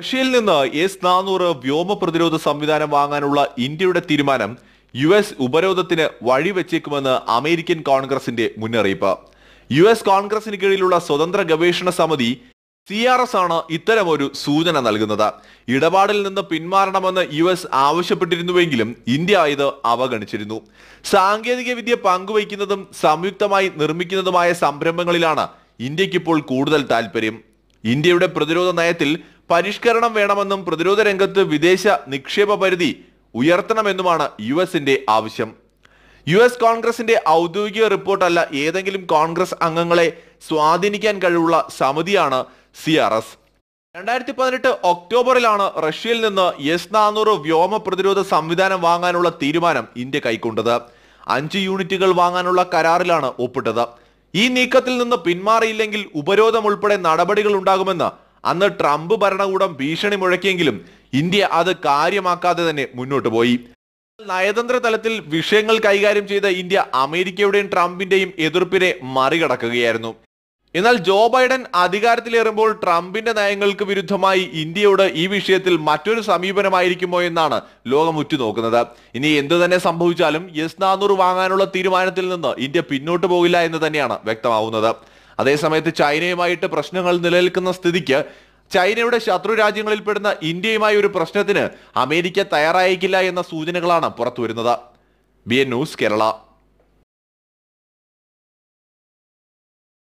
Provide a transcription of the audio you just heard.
റഷ്യയിൽ നിന്ന് എസ് നാനൂറ് വ്യോമ പ്രതിരോധ സംവിധാനം വാങ്ങാനുള്ള ഇന്ത്യയുടെ തീരുമാനം യു എസ് ഉപരോധത്തിന് വഴിവെച്ചേക്കുമെന്ന് അമേരിക്കൻ കോൺഗ്രസിന്റെ മുന്നറിയിപ്പ് യു എസ് കോൺഗ്രസിന് കീഴിലുള്ള സ്വതന്ത്ര ഗവേഷണ സമിതി സി ആർ എസ് ആണ് ഇത്തരമൊരു സൂചന നൽകുന്നത് ഇടപാടിൽ നിന്ന് പിന്മാറണമെന്ന് യു എസ് ആവശ്യപ്പെട്ടിരുന്നുവെങ്കിലും ഇന്ത്യ ഇത് അവഗണിച്ചിരുന്നു സാങ്കേതിക വിദ്യ പങ്കുവയ്ക്കുന്നതും സംയുക്തമായി നിർമ്മിക്കുന്നതുമായ സംരംഭങ്ങളിലാണ് ഇന്ത്യക്കിപ്പോൾ കൂടുതൽ താല്പര്യം ഇന്ത്യയുടെ പ്രതിരോധ നയത്തിൽ പരിഷ്കരണം വേണമെന്നും പ്രതിരോധ രംഗത്ത് വിദേശ നിക്ഷേപ പരിധി ഉയർത്തണമെന്നുമാണ് യു എസിന്റെ ആവശ്യം യു എസ് കോൺഗ്രസിന്റെ ഔദ്യോഗിക റിപ്പോർട്ടല്ല ഏതെങ്കിലും കോൺഗ്രസ് അംഗങ്ങളെ സ്വാധീനിക്കാൻ കഴിവുള്ള സമിതിയാണ് സി ആർ എസ് രണ്ടായിരത്തി പതിനെട്ട് ഒക്ടോബറിലാണ് റഷ്യയിൽ നിന്ന് എസ് നാനൂറ് വ്യോമ പ്രതിരോധ സംവിധാനം വാങ്ങാനുള്ള തീരുമാനം ഇന്ത്യ കൈക്കൊണ്ടത് അഞ്ച് യൂണിറ്റുകൾ വാങ്ങാനുള്ള കരാറിലാണ് ഒപ്പിട്ടത് ഈ നീക്കത്തിൽ നിന്ന് പിന്മാറിയില്ലെങ്കിൽ ഉപരോധം ഉൾപ്പെടെ നടപടികൾ ഉണ്ടാകുമെന്ന് അന്ന് ട്രംപ് ഭരണകൂടം ഭീഷണി മുഴക്കിയെങ്കിലും ഇന്ത്യ അത് കാര്യമാക്കാതെ തന്നെ മുന്നോട്ട് പോയി നയതന്ത്ര തലത്തിൽ വിഷയങ്ങൾ കൈകാര്യം ചെയ്ത ഇന്ത്യ അമേരിക്കയുടെയും ട്രംപിന്റെയും എതിർപ്പിനെ മറികടക്കുകയായിരുന്നു എന്നാൽ ജോ ബൈഡൻ അധികാരത്തിലേറുമ്പോൾ ട്രംപിന്റെ നയങ്ങൾക്ക് വിരുദ്ധമായി ഇന്ത്യയോട് ഈ വിഷയത്തിൽ മറ്റൊരു സമീപനമായിരിക്കുമോ എന്നാണ് ലോകം ഉറ്റുനോക്കുന്നത് ഇനി എന്തു തന്നെ സംഭവിച്ചാലും എസ് നാനൂറ് വാങ്ങാനുള്ള തീരുമാനത്തിൽ നിന്ന് ഇന്ത്യ പിന്നോട്ട് പോകില്ല എന്ന് തന്നെയാണ് വ്യക്തമാവുന്നത് അതേസമയത്ത് ചൈനയുമായിട്ട് പ്രശ്നങ്ങൾ നിലനിൽക്കുന്ന സ്ഥിതിക്ക് ചൈനയുടെ ശത്രു രാജ്യങ്ങളിൽപ്പെടുന്ന ഇന്ത്യയുമായി ഒരു പ്രശ്നത്തിന് അമേരിക്ക തയ്യാറായേക്കില്ല എന്ന സൂചനകളാണ് പുറത്തുവരുന്നത് ബി എൻ ന്യൂസ് കേരള